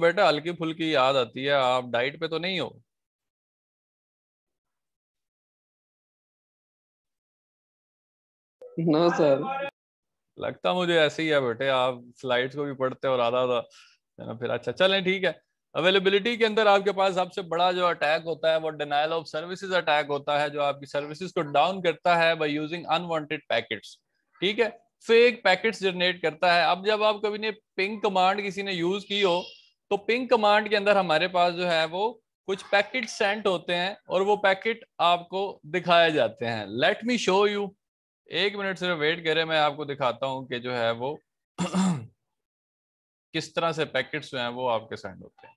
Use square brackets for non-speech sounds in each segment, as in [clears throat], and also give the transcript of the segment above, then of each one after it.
बेटा हल्की फुल्की याद आती है आप डाइट पे तो नहीं हो नो सर लगता मुझे ऐसे ही है बेटे आप स्लाइड्स को भी पढ़ते और आधा आधा फिर अच्छा चलें ठीक है अवेलेबिलिटी के अंदर आपके पास सबसे बड़ा जो अटैक होता है वो डिनाइल ऑफ सर्विसेज अटैक होता है जो आपकी सर्विसेज को डाउन करता है बाय यूजिंग अनवांटेड पैकेट्स ठीक है फेक पैकेट्स जनरेट करता है अब जब आप कभी ने पिंक कमांड किसी ने यूज की हो तो पिंक कमांड के अंदर हमारे पास जो है वो कुछ पैकेट सेंट होते हैं और वो पैकेट आपको दिखाए जाते हैं लेट मी शो यू एक मिनट सिर्फ वेट करें मैं आपको दिखाता हूं कि जो है वो [clears throat] किस तरह से पैकेट्स जो हैं वो आपके सेंड होते हैं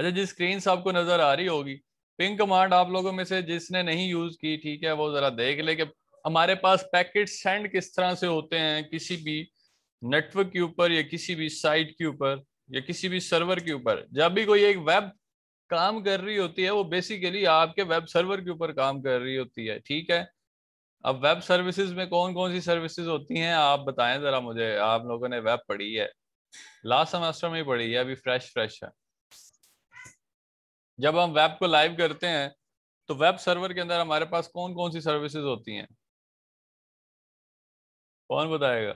अच्छा जिस स्क्रीन आपको नजर आ रही होगी पिंक कमांड आप लोगों में से जिसने नहीं यूज की ठीक है वो जरा देख ले कि हमारे पास पैकेट सेंड किस तरह से होते हैं किसी भी नेटवर्क के ऊपर या किसी भी साइट के ऊपर या किसी भी सर्वर के ऊपर जब भी कोई एक वेब काम कर रही होती है वो बेसिकली आपके वेब सर्वर के ऊपर काम कर रही होती है ठीक है अब वेब सर्विसेज में कौन कौन सी सर्विसेज होती हैं आप बताएं जरा मुझे आप लोगों ने वेब पढ़ी है लास्ट सेमेस्टर में ही पढ़ी है अभी फ्रेश फ्रेश है जब हम वेब को लाइव करते हैं तो वेब सर्वर के अंदर हमारे पास कौन कौन सी सर्विसेज होती हैं कौन बताएगा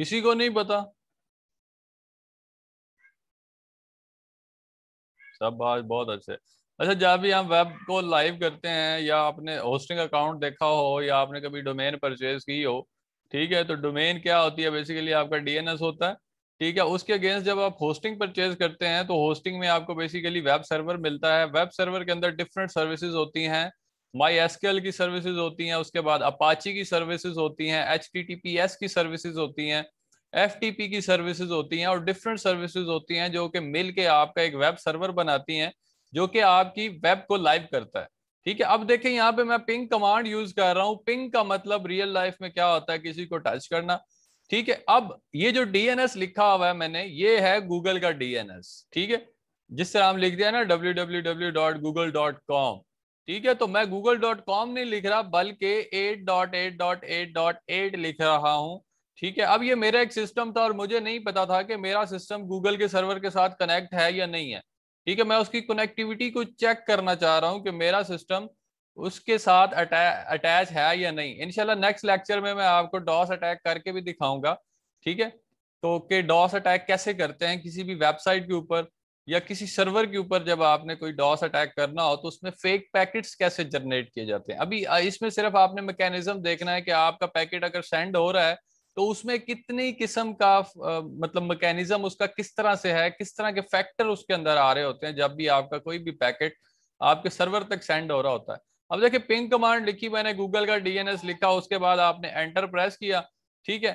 किसी को नहीं पता सब बात बहुत अच्छे अच्छा जब भी हम वेब को लाइव करते हैं या आपने होस्टिंग अकाउंट देखा हो या आपने कभी डोमेन परचेज की हो ठीक है तो डोमेन क्या होती है बेसिकली आपका डीएनएस होता है ठीक है उसके अगेंस्ट जब आप होस्टिंग परचेज करते हैं तो होस्टिंग में आपको बेसिकली वेब सर्वर मिलता है वेब सर्वर के अंदर डिफरेंट सर्विसेज होती हैं माई एसकेल की सर्विसेज होती हैं उसके बाद अपाची की सर्विसेज होती हैं एच की सर्विसेज होती हैं एफ की सर्विसेज होती हैं और डिफरेंट सर्विसेज होती हैं जो कि मिल के आपका एक वेब सर्वर बनाती हैं जो कि आपकी वेब को लाइव करता है ठीक है अब देखें यहाँ पे मैं पिंग कमांड यूज कर रहा हूँ पिंग का मतलब रियल लाइफ में क्या होता है किसी को टच करना ठीक है अब ये जो डीएनएस लिखा हुआ है मैंने ये है गूगल का डीएनएस ठीक है जिस तरह हम लिख दिया ना डब्ल्यू ठीक है तो मैं गूगल नहीं लिख रहा बल्कि एट लिख रहा हूँ ठीक है अब ये मेरा एक सिस्टम था और मुझे नहीं पता था कि मेरा सिस्टम गूगल के सर्वर के साथ कनेक्ट है या नहीं है ठीक है मैं उसकी कनेक्टिविटी को चेक करना चाह रहा हूँ कि मेरा सिस्टम उसके साथ अटैच है या नहीं इनशाला नेक्स्ट लेक्चर में मैं आपको डॉस अटैक करके भी दिखाऊंगा ठीक है तो कि डॉस अटैक कैसे करते हैं किसी भी वेबसाइट के ऊपर या किसी सर्वर के ऊपर जब आपने कोई डॉस अटैक करना हो तो उसमें फेक पैकेट्स कैसे जनरेट किए जाते हैं अभी इसमें सिर्फ आपने मैकेनिज्म देखना है कि आपका पैकेट अगर सेंड हो रहा है तो उसमें कितनी किस्म का मतलब मैकेनिज्म उसका किस तरह से है किस तरह के फैक्टर उसके अंदर आ रहे होते हैं जब भी आपका कोई भी पैकेट आपके सर्वर तक सेंड हो रहा होता है अब देखिए पिंग कमांड लिखी मैंने गूगल का डीएनएस लिखा उसके बाद आपने एंटर प्रेस किया ठीक है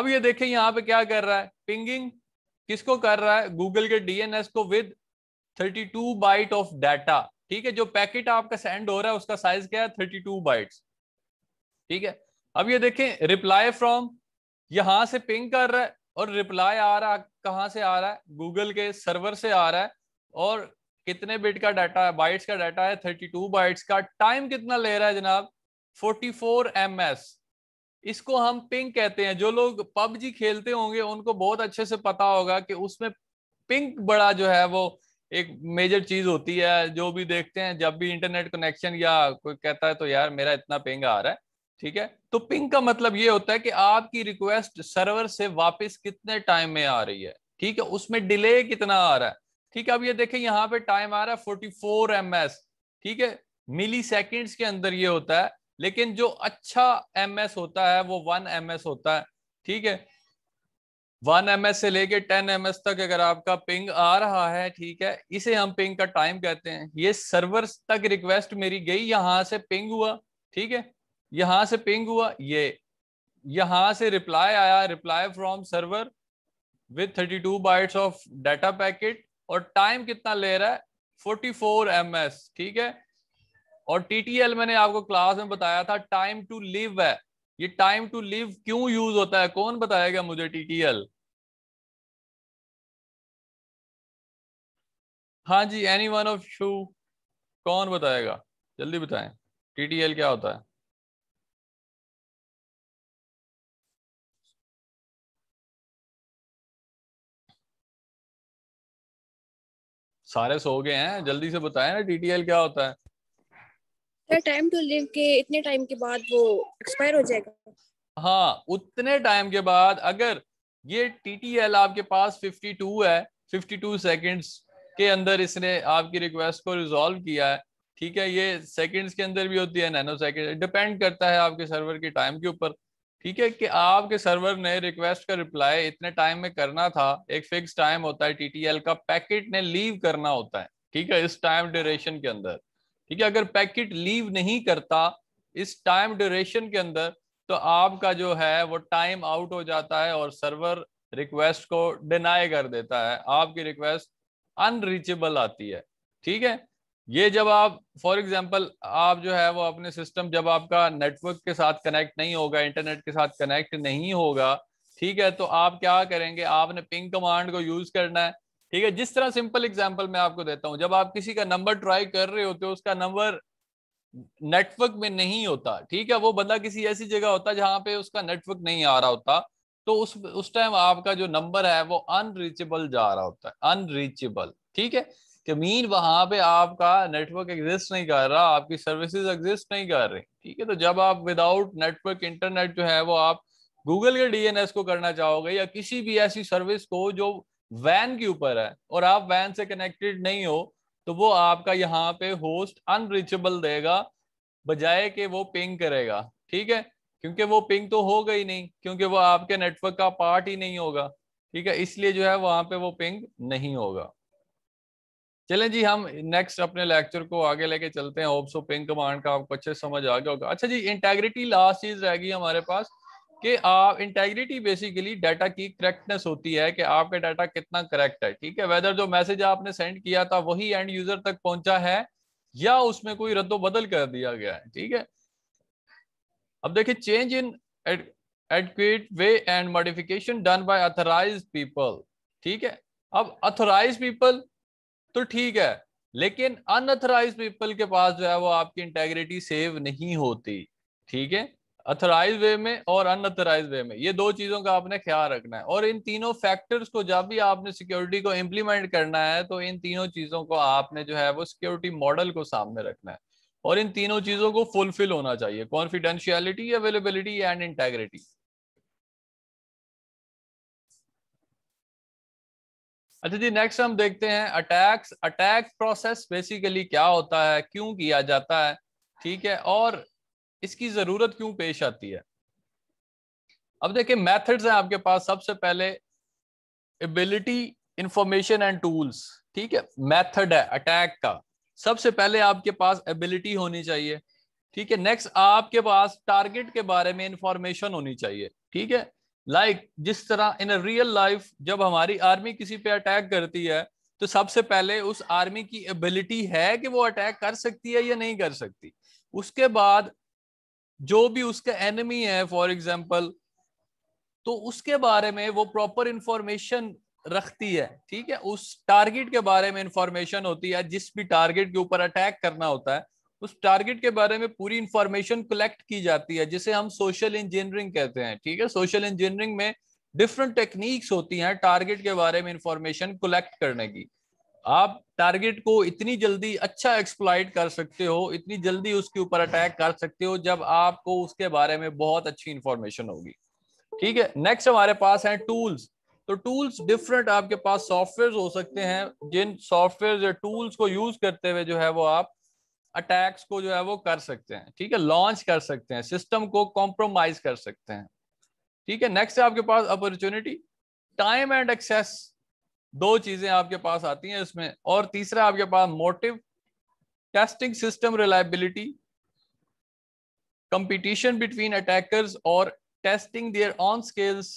अब ये देखें यहाँ पे क्या कर रहा है पिंगिंग किसको कर रहा है गूगल के डीएनएस को विद 32 बाइट ऑफ डाटा ठीक है जो पैकेट आपका सेंड हो रहा है उसका साइज क्या है 32 बाइट्स ठीक है अब ये देखें रिप्लाई फ्रॉम यहां से पिंग कर रहा है और रिप्लाई आ रहा है कहाँ से आ रहा है गूगल के सर्वर से आ रहा है और कितने बिट का डाटा है बाइट्स का डाटा है थर्टी टू बाइट्स का टाइम कितना ले रहा है जनाब फोर्टी फोर एम एस इसको हम पिंग कहते हैं जो लोग पबजी खेलते होंगे उनको बहुत अच्छे से पता होगा कि उसमें पिंक बड़ा जो है वो एक मेजर चीज होती है जो भी देखते हैं जब भी इंटरनेट कनेक्शन या कोई कहता है तो यार मेरा इतना पिंग आ रहा है ठीक है तो पिंग का मतलब ये होता है कि आपकी रिक्वेस्ट सर्वर से वापस कितने टाइम में आ रही है ठीक है उसमें डिले कितना आ रहा है ठीक है अब ये देखें यहाँ पे टाइम आ रहा है 44 फोर ठीक है मिली सेकेंड्स के अंदर ये होता है लेकिन जो अच्छा एम एस होता है वो वन एम एस होता है ठीक है वन एम एस से लेके टेन एम एस तक अगर आपका पिंग आ रहा है ठीक है इसे हम पिंग का टाइम कहते हैं ये सर्वर तक रिक्वेस्ट मेरी गई यहां से पिंग हुआ ठीक है यहां से पिंग हुआ ये यहां से रिप्लाई आया reply from server with thirty two byte of data packet और टाइम कितना ले रहा है 44 फोर ठीक है और टीटीएल मैंने आपको क्लास में बताया था टाइम टू लिव है ये टाइम टू लिव क्यों यूज होता है कौन बताएगा मुझे टीटीएल हाँ जी एनी वन ऑफ शू कौन बताएगा जल्दी बताएं टीटीएल क्या होता है सारे सो गए हैं जल्दी से बताएं ना टीटीएल क्या होता है टाइम टू लिव के इतने टाइम के बाद वो एक्सपायर हो जाएगा हाँ उतने टाइम के बाद अगर ये टीटीएल आपके पास 52 है 52 सेकंड्स के अंदर इसने आपकी रिक्वेस्ट को रिजॉल्व किया है ठीक है ये सेकंड्स के अंदर भी होती है नैनो सेकंड डिपेंड करता है आपके सर्वर के टाइम के ऊपर ठीक है कि आपके सर्वर ने रिक्वेस्ट का रिप्लाई इतने टाइम में करना था एक फिक्स टाइम होता है टीटीएल का पैकेट ने लीव करना होता है ठीक है इस टाइम ड्यूरेशन के अंदर ठीक है अगर पैकेट लीव नहीं करता इस टाइम ड्यूरेशन के अंदर तो आपका जो है वो टाइम आउट हो जाता है और सर्वर रिक्वेस्ट को डिनाई कर देता है आपकी रिक्वेस्ट अनरीचेबल आती है ठीक है ये जब आप फॉर एग्जाम्पल आप जो है वो अपने सिस्टम जब आपका नेटवर्क के साथ कनेक्ट नहीं होगा इंटरनेट के साथ कनेक्ट नहीं होगा ठीक है तो आप क्या करेंगे आपने पिंग कमांड को यूज करना है ठीक है जिस तरह सिंपल एग्जाम्पल मैं आपको देता हूं जब आप किसी का नंबर ट्राई कर रहे होते हो उसका नंबर नेटवर्क में नहीं होता ठीक है वो बंदा किसी ऐसी जगह होता है जहां पे उसका नेटवर्क नहीं आ रहा होता तो उस उस टाइम आपका जो नंबर है वो अनरीचेबल जा रहा होता है अनरीचेबल ठीक है कि मीन वहां पे आपका नेटवर्क एग्जिस्ट नहीं कर रहा आपकी सर्विसेज एग्जिस्ट नहीं कर रही ठीक है तो जब आप विदाउट नेटवर्क इंटरनेट जो है वो आप गूगल के डीएनएस को करना चाहोगे या किसी भी ऐसी सर्विस को जो वैन के ऊपर है और आप वैन से कनेक्टेड नहीं हो तो वो आपका यहाँ पे होस्ट अनरीचेबल देगा बजाय के वो पिंग करेगा ठीक है क्योंकि वो पिंग तो होगा ही नहीं क्योंकि वो आपके नेटवर्क का पार्ट ही नहीं होगा ठीक है इसलिए जो है वहां पे वो पिंग नहीं होगा चलें जी हम नेक्स्ट अपने लेक्चर को आगे लेके चलते हैं होप्सो पिंग कमांड का आपको अच्छे समझ आ गया होगा अच्छा जी इंटेग्रिटी लास्ट चीज रहेगी हमारे पास कि आप इंटेग्रिटी बेसिकली डाटा की करेक्टनेस होती है कि आपका डाटा कितना करेक्ट है ठीक है वेदर जो मैसेज आपने सेंड किया था वही एंड यूजर तक पहुंचा है या उसमें कोई रद्दो बदल कर दिया गया है ठीक है अब देखिए change in adequate way and modification done by authorize people ठीक है अब अथोराइज पीपल तो ठीक है लेकिन अनऑथराइज पीपल के पास जो है वो आपकी इंटेग्रिटी सेव नहीं होती ठीक है अथराइज वे में और अनऑथराइज वे में ये दो चीजों का आपने ख्याल रखना है और इन तीनों फैक्टर्स को जब भी आपने सिक्योरिटी को इम्प्लीमेंट करना है तो इन तीनों चीजों को आपने जो है वो सिक्योरिटी मॉडल को सामने रखना है और इन तीनों चीजों को फुलफिल होना चाहिए कॉन्फिडेंशियलिटी अवेलेबिलिटी एंड इंटेग्रिटी अच्छा जी नेक्स्ट हम देखते हैं अटैक्स अटैक प्रोसेस बेसिकली क्या होता है क्यों किया जाता है ठीक है और इसकी जरूरत क्यों पेश आती है अब देखिए मेथड्स हैं आपके पास सबसे पहले एबिलिटी इंफॉर्मेशन एंड टूल्स ठीक है मेथड है अटैक का सबसे पहले आपके पास एबिलिटी होनी चाहिए ठीक है नेक्स्ट आपके पास टारगेट के बारे में इंफॉर्मेशन होनी चाहिए ठीक है लाइक like, जिस तरह इन रियल लाइफ जब हमारी आर्मी किसी पे अटैक करती है तो सबसे पहले उस आर्मी की एबिलिटी है कि वो अटैक कर सकती है या नहीं कर सकती उसके बाद जो भी उसका एनिमी है फॉर एग्जाम्पल तो उसके बारे में वो प्रॉपर इंफॉर्मेशन रखती है ठीक है उस टारगेट के बारे में इंफॉर्मेशन होती है जिस भी टारगेट के ऊपर अटैक करना होता है उस टारगेट के बारे में पूरी इंफॉर्मेशन कलेक्ट की जाती है जिसे हम सोशल इंजीनियरिंग कहते हैं ठीक है सोशल इंजीनियरिंग में डिफरेंट टेक्निक्स होती हैं टारगेट के बारे में इंफॉर्मेशन कलेक्ट करने की आप टारगेट को इतनी जल्दी अच्छा एक्सप्लाइट कर सकते हो इतनी जल्दी उसके ऊपर अटैक कर सकते हो जब आपको उसके बारे में बहुत अच्छी इंफॉर्मेशन होगी ठीक है नेक्स्ट हमारे पास है टूल्स तो टूल्स डिफरेंट आपके पास सॉफ्टवेयर हो सकते हैं जिन सॉफ्टवेयर या टूल्स को यूज करते हुए जो है वो आप अटैक्स को जो है वो कर सकते हैं ठीक है लॉन्च कर सकते हैं सिस्टम को कॉम्प्रोमाइज कर सकते हैं ठीक है नेक्स्ट है आपके पास अपॉर्चुनिटी टाइम एंड एक्सेस दो चीजें आपके पास आती हैं इसमें और तीसरा आपके पास motive testing system reliability competition between attackers और टेस्टिंग देयर ऑन स्केल्स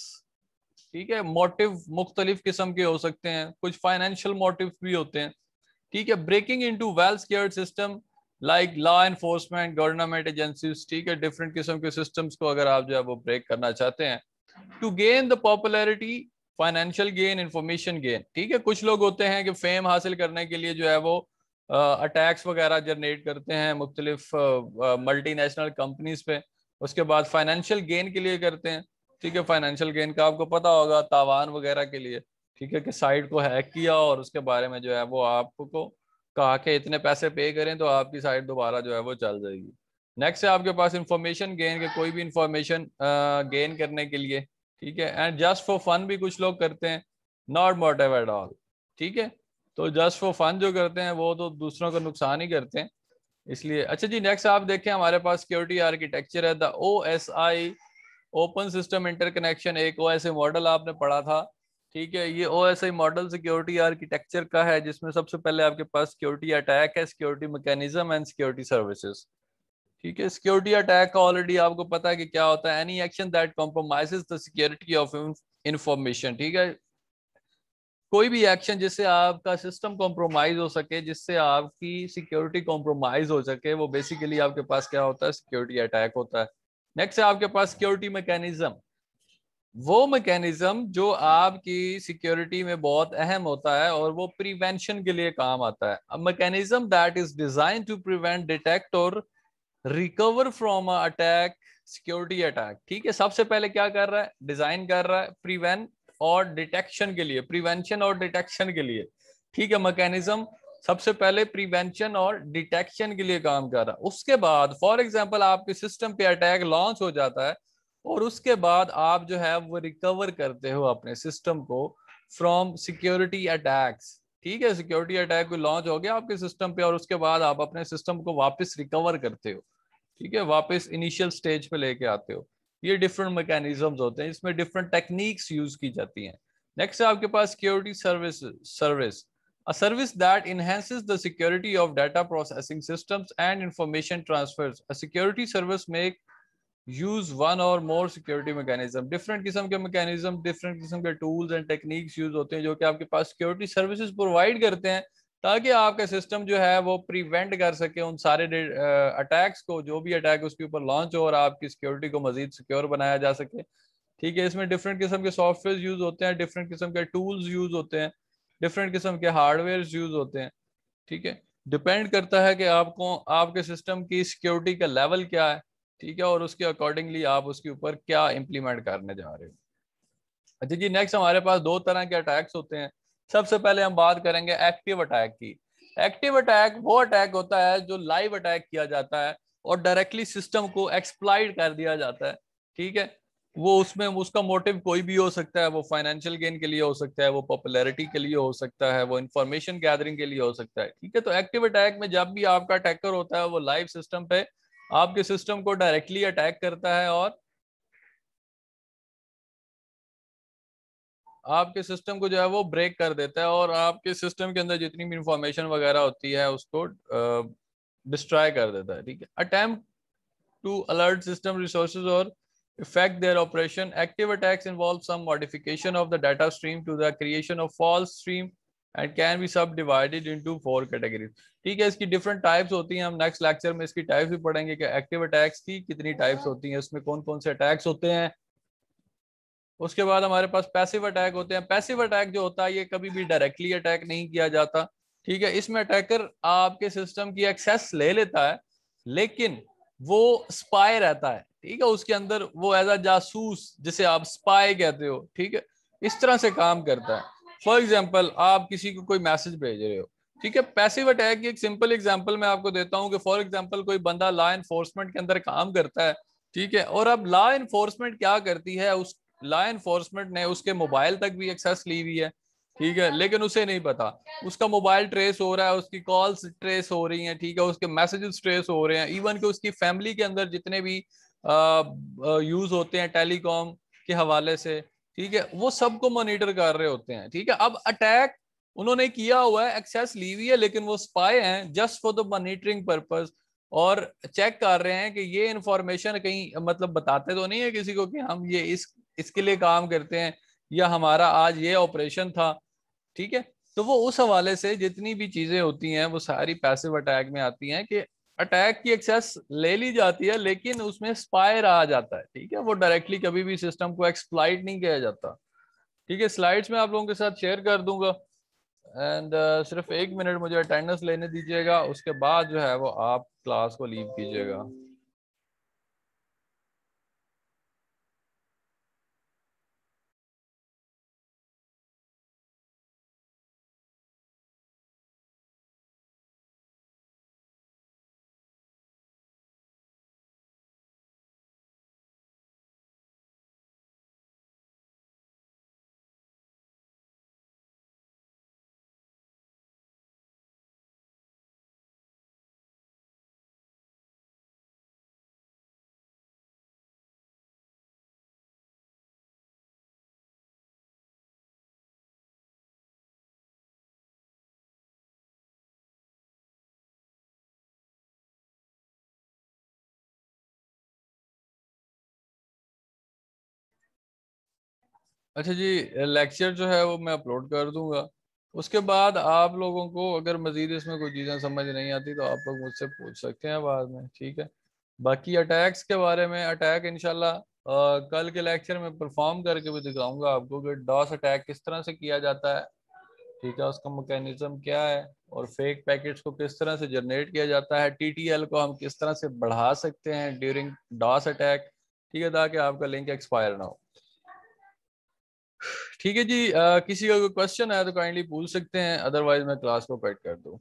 ठीक है मोटिव मुख्तलिफ किस्म के हो सकते हैं कुछ फाइनेंशियल मोटिव भी होते हैं ठीक है breaking into wealth care system like law enforcement government agencies ठीक है डिफरेंट किस्म के सिस्टम्स को अगर आप जो है वो ब्रेक करना चाहते हैं to gain the popularity financial gain information gain ठीक है कुछ लोग होते हैं कि फेम हासिल करने के लिए जो है वो अटैक्स वगैरह जनरेट करते हैं मुख्तलिफ मल्टी नेशनल कंपनीज पे उसके बाद फाइनेंशियल गेन के लिए करते हैं ठीक है फाइनेंशियल गेन का आपको पता होगा तावान वगैरह के लिए ठीक है कि साइट को हैक किया और उसके बारे में जो है वो आपको कहा कि इतने पैसे पे करें तो आपकी साइट दोबारा जो है वो चल जाएगी नेक्स्ट है आपके पास इंफॉर्मेशन गेन के कोई भी इंफॉर्मेशन गेन करने के लिए ठीक है एंड जस्ट फॉर फन भी कुछ लोग करते हैं नॉट मोटिव एट ऑल ठीक है तो जस्ट फॉर फन जो करते हैं वो तो दूसरों का नुकसान ही करते हैं इसलिए अच्छा जी नेक्स्ट आप देखें हमारे पास सिक्योरिटी आर्किटेक्चर है the O S I open system interconnection एक ओ मॉडल आपने पढ़ा था ठीक है ये O S I model security architecture का है जिसमें सबसे पहले आपके पास सिक्योरिटी अटैक है security mechanism and security services ठीक है सिक्योरिटी अटैक का ऑलरेडी आपको पता है कि क्या होता है any action that compromise the security of information ठीक है कोई भी एक्शन जिससे आपका सिस्टम कॉम्प्रोमाइज हो सके जिससे आपकी सिक्योरिटी कॉम्प्रोमाइज हो सके वो बेसिकली आपके पास क्या होता है सिक्योरिटी अटैक होता है नेक्स्ट है आपके पास सिक्योरिटी मैकेनिज्म वो मैकेनिज्म जो आपकी सिक्योरिटी में बहुत अहम होता है और वो प्रिवेंशन के लिए काम आता है अब mechanism that is design to prevent detect और recover from attack security attack ठीक है सबसे पहले क्या कर रहा है डिजाइन कर रहा है प्रिवेंट और डिटेक्शन के लिए प्रिवेंशन और डिटेक्शन के लिए ठीक है मैकेनिज्म सबसे पहले प्रिवेंशन और डिटेक्शन के लिए काम कर रहा है उसके बाद फॉर एग्जाम्पल आपके सिस्टम पे अटैक लॉन्च हो जाता है और उसके बाद आप जो है वो रिकवर करते हो अपने सिस्टम को फ्रॉम सिक्योरिटी अटैक्स ठीक है सिक्योरिटी अटैक कोई लॉन्च हो गया आपके सिस्टम पे और उसके बाद आप अपने सिस्टम को वापस रिकवर करते हो ठीक है वापस इनिशियल स्टेज पे लेके आते हो ये डिफरेंट मैकेनिज्म्स होते हैं इसमें डिफरेंट टेक्निक्स यूज की जाती हैं नेक्स्ट है आपके पास security service service a service that enhances the security of data processing systems and information transfers a security service make use one or more security mechanism different किस्म के mechanism different किस्म के टूल्स एंड टेक्निक्स यूज होते हैं जो कि आपके पास सिक्योरिटी सर्विसेज प्रोवाइड करते हैं ताकि आपका सिस्टम जो है वो प्रिवेंट कर सके उन सारे अटैक्स को जो भी अटैक उसके ऊपर लॉन्च हो और आपकी सिक्योरिटी को मजीद सिक्योर बनाया जा सके ठीक है इसमें डिफरेंट किस्म के सॉफ्टवेयर यूज होते हैं डिफरेंट किस्म के टूल्स यूज होते हैं डिफरेंट किस्म के हार्डवेयर यूज होते हैं ठीक है डिपेंड करता है कि आपको आपके सिस्टम की सिक्योरिटी का लेवल क्या है ठीक है और उसके अकॉर्डिंगली आप उसके ऊपर क्या इम्प्लीमेंट करने जा रहे हो अच्छा जी नेक्स्ट हमारे पास दो तरह के अटैक्स होते हैं सबसे पहले हम बात करेंगे एक्टिव अटैक की एक्टिव अटैक वो अटैक होता है जो लाइव अटैक किया जाता है और डायरेक्टली सिस्टम को एक्सप्लाइड कर दिया जाता है ठीक है वो उसमें उसका मोटिव कोई भी हो सकता है वो फाइनेंशियल गेन के लिए हो सकता है वो पॉपुलैरिटी के लिए हो सकता है वो इंफॉर्मेशन गैदरिंग के लिए हो सकता है ठीक है तो एक्टिव अटैक में जब भी आपका अटैकर होता है वो लाइव सिस्टम पे आपके सिस्टम को डायरेक्टली अटैक करता है और आपके सिस्टम को जो है वो ब्रेक कर देता है और आपके सिस्टम के अंदर जितनी भी इंफॉर्मेशन वगैरह होती है उसको डिस्ट्रॉय कर देता है ठीक है attempt to alter system resources or affect their operation active attacks involve some modification of the data stream to the creation of false stream and can be subdivided into four categories ठीक है इसकी different types होती हैं हम next lecture में इसकी types भी पढ़ेंगे कि एक्टिव अटैक्स की कितनी टाइप्स होती हैं उसमें कौन कौन से अटैक्स होते हैं उसके बाद हमारे पास पैसिव अटैक होते हैं पैसिव अटैक जो होता है ये कभी भी डायरेक्टली अटैक नहीं किया जाता ठीक है इसमें अटैकर आपके सिस्टम की एक्सेस ले लेता है लेकिन वो स्पाई रहता है ठीक है उसके अंदर वो एज अ जासूस जिसे आप स्पाई कहते हो ठीक है इस तरह से काम करता है फॉर एग्जाम्पल आप किसी को कोई मैसेज भेज रहे हो ठीक है पैसिव अटैक की एक सिंपल एग्जाम्पल मैं आपको देता हूँ कि फॉर एग्जाम्पल कोई बंदा लॉ इन्फोर्समेंट के अंदर काम करता है ठीक है और अब लॉ इन्फोर्समेंट क्या करती है उस लॉ इन्फोर्समेंट ने उसके मोबाइल तक भी एक्सेस ली हुई है ठीक है लेकिन उसे नहीं पता उसका मोबाइल ट्रेस हो रहा है उसकी कॉल्स ट्रेस हो रही हैं ठीक है उसके मैसेजेस ट्रेस हो रहे हैं इवन कि उसकी फैमिली के अंदर जितने भी यूज होते हैं टेलीकॉम के हवाले से ठीक है वो सबको मॉनिटर कर रहे होते हैं ठीक है अब अटैक उन्होंने किया हुआ है एक्सेस ली हुई है लेकिन वो स्पाए हैं just for the monitoring purpose और चेक कर रहे हैं कि ये इंफॉर्मेशन कहीं मतलब बताते तो नहीं है किसी को कि हम ये इस इसके लिए काम करते हैं या हमारा आज ये ऑपरेशन था ठीक है तो वो उस हवाले से जितनी भी चीजें होती हैं वो सारी पैसिव अटैक में आती हैं कि अटैक की एक्सेस ले ली जाती है लेकिन उसमें स्पायर आ जाता है ठीक है वो डायरेक्टली कभी भी सिस्टम को एक्सप्लाइट नहीं किया जाता ठीक है स्लाइड्स में आप लोगों के साथ शेयर कर दूंगा एंड uh, सिर्फ एक मिनट मुझे अटेंडेंस लेने दीजिएगा उसके बाद जो है वो आप क्लास को लीव कीजिएगा अच्छा जी लेक्चर जो है वो मैं अपलोड कर दूंगा उसके बाद आप लोगों को अगर मज़ीद इसमें कोई चीज़ें समझ नहीं आती तो आप लोग मुझसे पूछ सकते हैं बाद में ठीक है बाकी अटैक्स के बारे में अटैक इनशाला कल के लेक्चर में परफॉर्म करके भी दिखाऊंगा आपको कि डॉस अटैक किस तरह से किया जाता है ठीक है उसका मकैनिज़म क्या है और फेक पैकेट्स को किस तरह से जनरेट किया जाता है टी को हम किस तरह से बढ़ा सकते हैं ड्यूरिंग डॉस अटैक ठीक है ताकि आपका लिंक एक्सपायर ना हो ठीक है जी आ, किसी का क्वेश्चन आया तो काइंडली पूछ सकते हैं अदरवाइज मैं क्लास को पैट कर दू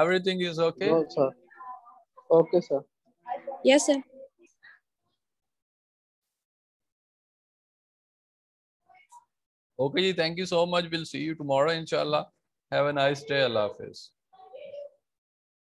everything is okay okay sir yes sir okay जी thank you so much will see you tomorrow इंशाल्लाह हैव अ नाइस डे अल्लाह हाफिज़